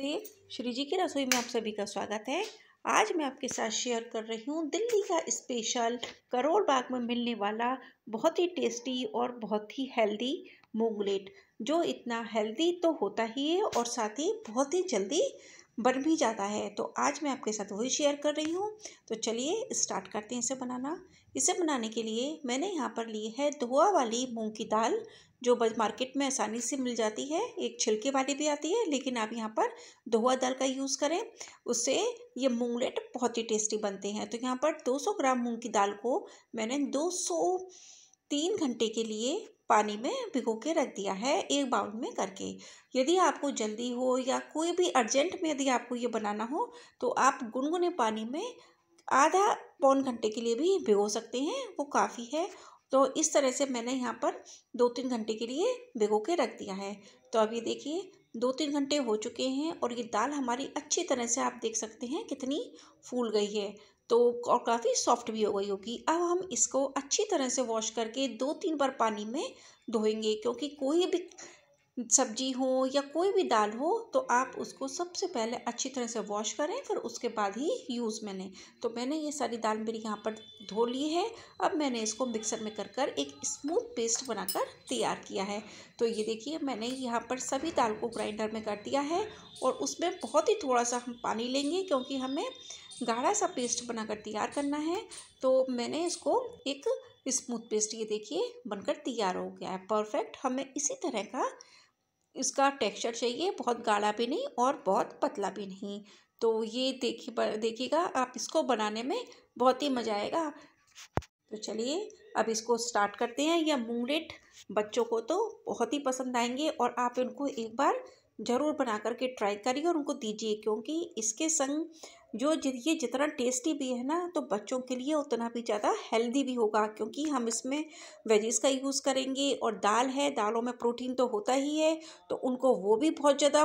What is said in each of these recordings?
नमस्ते श्री जी की रसोई में आप सभी का स्वागत है आज मैं आपके साथ शेयर कर रही हूँ दिल्ली का स्पेशल करोल बाग में मिलने वाला बहुत ही टेस्टी और बहुत ही हेल्दी मूंगलेट जो इतना हेल्दी तो होता ही है और साथ ही बहुत ही जल्दी बन भी जाता है तो आज मैं आपके साथ वही शेयर कर रही हूँ तो चलिए स्टार्ट करते हैं इसे बनाना इसे बनाने के लिए मैंने यहाँ पर ली है धोआ वाली मूँग की दाल जो मार्केट में आसानी से मिल जाती है एक छिलके वाली भी आती है लेकिन आप यहाँ पर धोआ दाल का यूज़ करें उससे ये मूंगलेट बहुत ही टेस्टी बनते हैं तो यहाँ पर 200 ग्राम मूंग की दाल को मैंने 203 घंटे के लिए पानी में भिगो के रख दिया है एक बाउल में करके यदि आपको जल्दी हो या कोई भी अर्जेंट में यदि आपको ये बनाना हो तो आप गुनगुने पानी में आधा पौन घंटे के लिए भी भिगो सकते हैं वो काफ़ी है तो इस तरह से मैंने यहाँ पर दो तीन घंटे के लिए भिगो के रख दिया है तो अब ये देखिए दो तीन घंटे हो चुके हैं और ये दाल हमारी अच्छी तरह से आप देख सकते हैं कितनी फूल गई है तो और काफ़ी सॉफ्ट भी हो गई होगी अब हम इसको अच्छी तरह से वॉश करके दो तीन बार पानी में धोएंगे क्योंकि कोई भी सब्जी हो या कोई भी दाल हो तो आप उसको सबसे पहले अच्छी तरह से वॉश करें फिर उसके बाद ही यूज़ में लें तो मैंने ये सारी दाल मेरी यहाँ पर धो ली है अब मैंने इसको मिक्सर में कर कर एक स्मूथ पेस्ट बनाकर तैयार किया है तो ये देखिए मैंने यहाँ पर सभी दाल को ग्राइंडर में कर दिया है और उसमें बहुत ही थोड़ा सा हम पानी लेंगे क्योंकि हमें गाढ़ा सा पेस्ट बनाकर तैयार करना है तो मैंने इसको एक स्मूथ पेस्ट ये देखिए बनकर तैयार हो गया है परफेक्ट हमें इसी तरह का इसका टेक्सचर चाहिए बहुत गाढ़ा भी नहीं और बहुत पतला भी नहीं तो ये देखिए देखिएगा आप इसको बनाने में बहुत ही मज़ा आएगा तो चलिए अब इसको स्टार्ट करते हैं यह मूंगलेट बच्चों को तो बहुत ही पसंद आएंगे और आप इनको एक बार ज़रूर बना करके ट्राई करिए और उनको दीजिए क्योंकि इसके संग जो ये जितना टेस्टी भी है ना तो बच्चों के लिए उतना भी ज़्यादा हेल्दी भी होगा क्योंकि हम इसमें वेजिस का यूज़ करेंगे और दाल है दालों में प्रोटीन तो होता ही है तो उनको वो भी बहुत ज़्यादा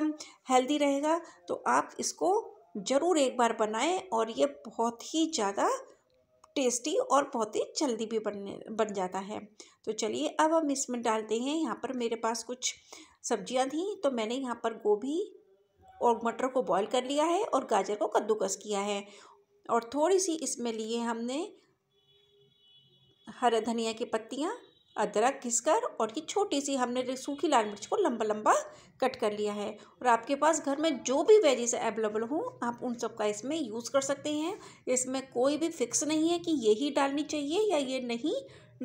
हेल्दी रहेगा तो आप इसको ज़रूर एक बार बनाएं और ये बहुत ही ज़्यादा टेस्टी और बहुत ही जल्दी भी बनने बन जाता है तो चलिए अब हम इसमें डालते हैं यहाँ पर मेरे पास कुछ सब्जियाँ थी तो मैंने यहाँ पर गोभी और मटर को बॉईल कर लिया है और गाजर को कद्दूकस किया है और थोड़ी सी इसमें लिए हमने हरा धनिया की पत्तियाँ अदरक घिसकर और ये छोटी सी हमने सूखी लाल मिर्च को लंबा लंबा कट कर लिया है और आपके पास घर में जो भी वेजेस अवेलेबल हों आप उन सब का इसमें यूज़ कर सकते हैं इसमें कोई भी फिक्स नहीं है कि यही डालनी चाहिए या ये नहीं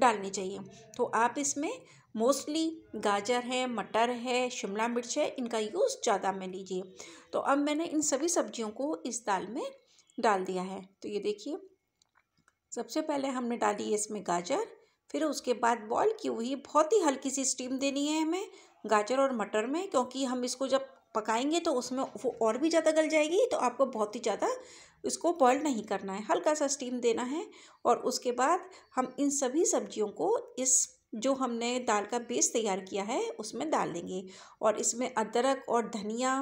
डालनी चाहिए तो आप इसमें मोस्टली गाजर है मटर है शिमला मिर्च है इनका यूज़ ज़्यादा में लीजिए तो अब मैंने इन सभी सब्जियों को इस दाल में डाल दिया है तो ये देखिए सबसे पहले हमने डाली है इसमें गाजर फिर उसके बाद बॉईल की हुई बहुत ही हल्की सी स्टीम देनी है हमें गाजर और मटर में क्योंकि हम इसको जब पकाएंगे तो उसमें वो और भी ज़्यादा गल जाएगी तो आपको बहुत ही ज़्यादा इसको बॉईल नहीं करना है हल्का सा स्टीम देना है और उसके बाद हम इन सभी सब्जियों को इस जो हमने दाल का बेस तैयार किया है उसमें डाल देंगे और इसमें अदरक और धनिया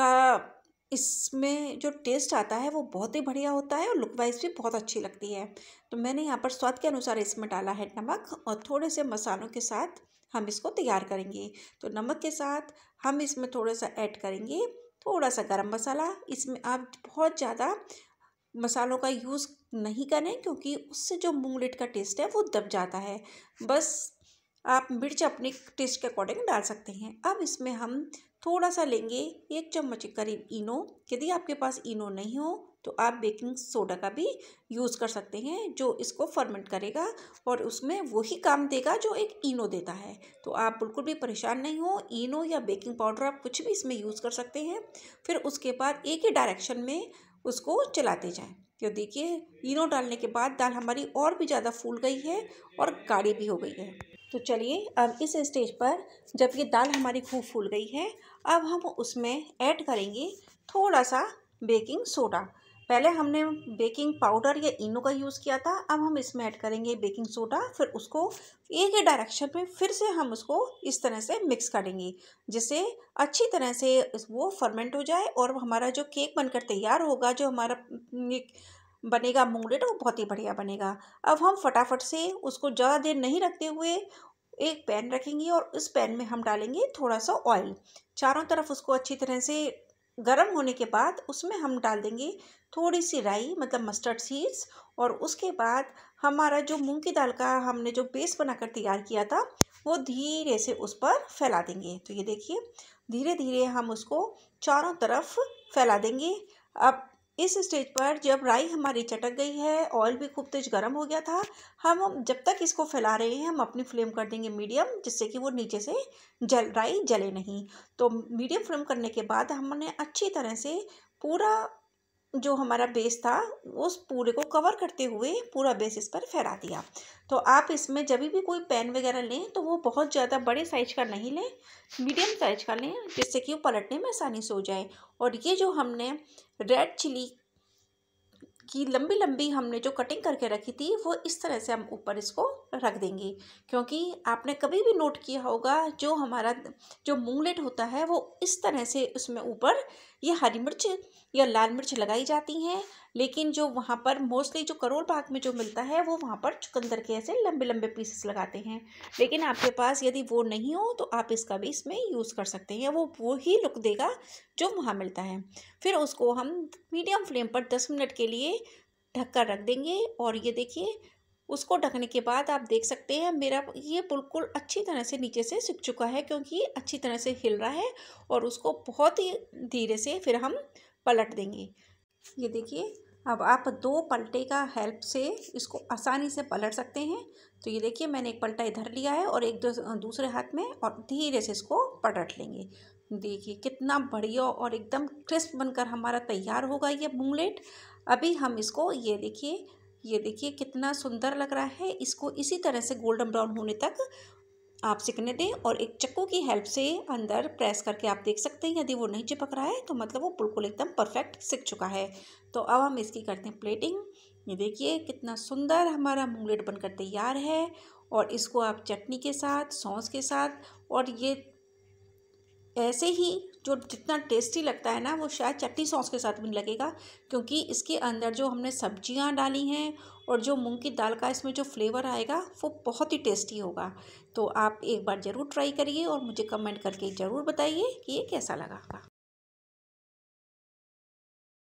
का इसमें जो टेस्ट आता है वो बहुत ही बढ़िया होता है और लुक वाइज भी बहुत अच्छी लगती है तो मैंने यहाँ पर स्वाद के अनुसार इसमें डाला है नमक और थोड़े से मसालों के साथ हम इसको तैयार करेंगे तो नमक के साथ हम इसमें थोड़ा सा ऐड करेंगे थोड़ा सा गरम मसाला इसमें आप बहुत ज़्यादा मसालों का यूज़ नहीं करें क्योंकि उससे जो मूंगलेट का टेस्ट है वो दब जाता है बस आप मिर्च अपने टेस्ट के अकॉर्डिंग डाल सकते हैं अब इसमें हम थोड़ा सा लेंगे एक चम्मच करीब इनो यदि आपके पास इनो नहीं हो तो आप बेकिंग सोडा का भी यूज़ कर सकते हैं जो इसको फर्मेंट करेगा और उसमें वही काम देगा जो एक इनो देता है तो आप बिल्कुल भी परेशान नहीं हो इनो या बेकिंग पाउडर आप कुछ भी इसमें यूज़ कर सकते हैं फिर उसके बाद एक ही डायरेक्शन में उसको चलाते जाएं तो देखिए इनो डालने के बाद दाल हमारी और भी ज़्यादा फूल गई है और गाढ़ी भी हो गई है तो चलिए अब इस स्टेज पर जब ये दाल हमारी खूब फूल गई है अब हम उसमें ऐड करेंगे थोड़ा सा बेकिंग सोडा पहले हमने बेकिंग पाउडर या इनो का यूज़ किया था अब हम इसमें ऐड करेंगे बेकिंग सोडा फिर उसको एक ही डायरेक्शन में फिर से हम उसको इस तरह से मिक्स करेंगे जिससे अच्छी तरह से वो फर्मेंट हो जाए और हमारा जो केक बनकर तैयार होगा जो हमारा बनेगा मूंगलेट वो बहुत ही बढ़िया बनेगा अब हम फटाफट से उसको ज़्यादा देर नहीं रखते हुए एक पैन रखेंगे और उस पैन में हम डालेंगे थोड़ा सा ऑयल चारों तरफ उसको अच्छी तरह से गर्म होने के बाद उसमें हम डाल देंगे थोड़ी सी राई मतलब मस्टर्ड सीड्स और उसके बाद हमारा जो मूंग की दाल का हमने जो बेस बनाकर तैयार किया था वो धीरे से उस पर फैला देंगे तो ये देखिए धीरे धीरे हम उसको चारों तरफ फैला देंगे अब इस स्टेज पर जब राई हमारी चटक गई है ऑयल भी खूब तेज गर्म हो गया था हम जब तक इसको फैला रहे हैं हम अपनी फ्लेम कर देंगे मीडियम जिससे कि वो नीचे से जल राई जले नहीं तो मीडियम फ्लेम करने के बाद हमने अच्छी तरह से पूरा जो हमारा बेस था उस पूरे को कवर करते हुए पूरा बेस इस पर फैला दिया तो आप इसमें जब भी कोई पेन वगैरह लें तो वो बहुत ज़्यादा बड़े साइज का नहीं लें मीडियम साइज का लें जिससे कि वो पलटने में आसानी से हो जाए और ये जो हमने रेड चिली की लंबी लंबी हमने जो कटिंग करके रखी थी वो इस तरह से हम ऊपर इसको रख देंगे क्योंकि आपने कभी भी नोट किया होगा जो हमारा जो मूंगलेट होता है वो इस तरह से उसमें ऊपर ये हरी मिर्च या लाल मिर्च लगाई जाती हैं लेकिन जो वहाँ पर मोस्टली जो करोल बाग में जो मिलता है वो वहाँ पर चुकंदर के ऐसे लंबे लंबे पीसेस लगाते हैं लेकिन आपके पास यदि वो नहीं हो तो आप इसका भी इसमें यूज़ कर सकते हैं वो वो ही लुक देगा जो वहाँ मिलता है फिर उसको हम मीडियम फ्लेम पर दस मिनट के लिए ढक कर रख देंगे और ये देखिए उसको ढकने के बाद आप देख सकते हैं मेरा ये बिल्कुल अच्छी तरह से नीचे से सूख चुका है क्योंकि अच्छी तरह से हिल रहा है और उसको बहुत ही धीरे से फिर हम पलट देंगे ये देखिए अब आप दो पलटे का हेल्प से इसको आसानी से पलट सकते हैं तो ये देखिए मैंने एक पलटा इधर लिया है और एक दो दूसरे हाथ में और धीरे से इसको पलट लेंगे देखिए कितना बढ़िया और एकदम क्रिस्प बनकर हमारा तैयार होगा ये मूंगलेट अभी हम इसको ये देखिए ये देखिए कितना सुंदर लग रहा है इसको इसी तरह से गोल्डन ब्राउन होने तक आप सिकने दें और एक चक्कू की हेल्प से अंदर प्रेस करके आप देख सकते हैं यदि वो नहीं चिपक रहा है तो मतलब वो बिल्कुल एकदम परफेक्ट सिक चुका है तो अब हम इसकी करते हैं प्लेटिंग ये देखिए कितना सुंदर हमारा मूंगलेट बनकर तैयार है और इसको आप चटनी के साथ सॉस के साथ और ये ऐसे ही जो जितना टेस्टी लगता है ना वो शायद चटनी सॉस के साथ भी लगेगा क्योंकि इसके अंदर जो हमने सब्जियां डाली हैं और जो मूंग की दाल का इसमें जो फ्लेवर आएगा वो बहुत ही टेस्टी होगा तो आप एक बार ज़रूर ट्राई करिए और मुझे कमेंट करके ज़रूर बताइए कि ये कैसा लगा